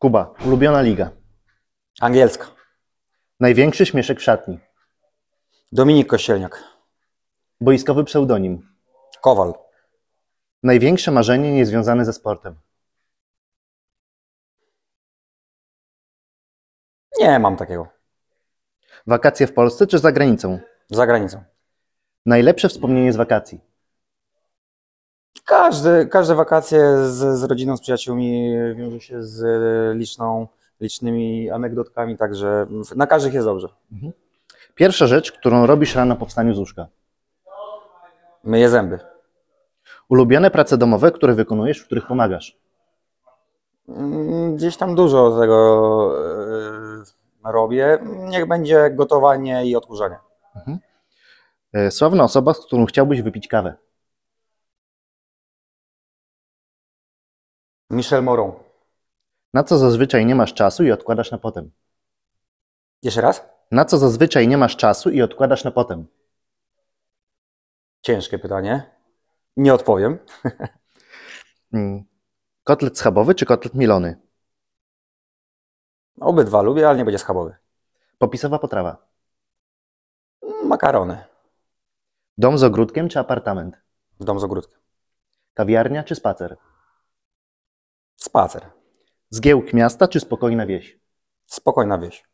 Kuba, ulubiona liga. Angielska. Największy śmieszek w szatni. Dominik Kościelniak. Boiskowy pseudonim. Kowal. Największe marzenie niezwiązane ze sportem. Nie mam takiego. Wakacje w Polsce czy za granicą? Za granicą. Najlepsze wspomnienie z wakacji. Każde, każde wakacje z, z rodziną, z przyjaciółmi wiąże się z e, liczną, licznymi anegdotkami, także na każdych jest dobrze. Mhm. Pierwsza rzecz, którą robisz rano po wstaniu z łóżka. Myję zęby. Ulubione prace domowe, które wykonujesz, w których pomagasz? Mm, gdzieś tam dużo tego e, robię. Niech będzie gotowanie i odkurzanie. Mhm. E, sławna osoba, z którą chciałbyś wypić kawę. Michel Moron. Na co zazwyczaj nie masz czasu i odkładasz na potem? Jeszcze raz? Na co zazwyczaj nie masz czasu i odkładasz na potem? Ciężkie pytanie. Nie odpowiem. Mm. kotlet schabowy czy kotlet milony? Obydwa lubię, ale nie będzie schabowy. Popisowa potrawa. Makarony. Dom z ogródkiem czy apartament? Dom z ogródkiem. Kawiarnia czy spacer? Spacer. Zgiełk miasta czy spokojna wieś? Spokojna wieś.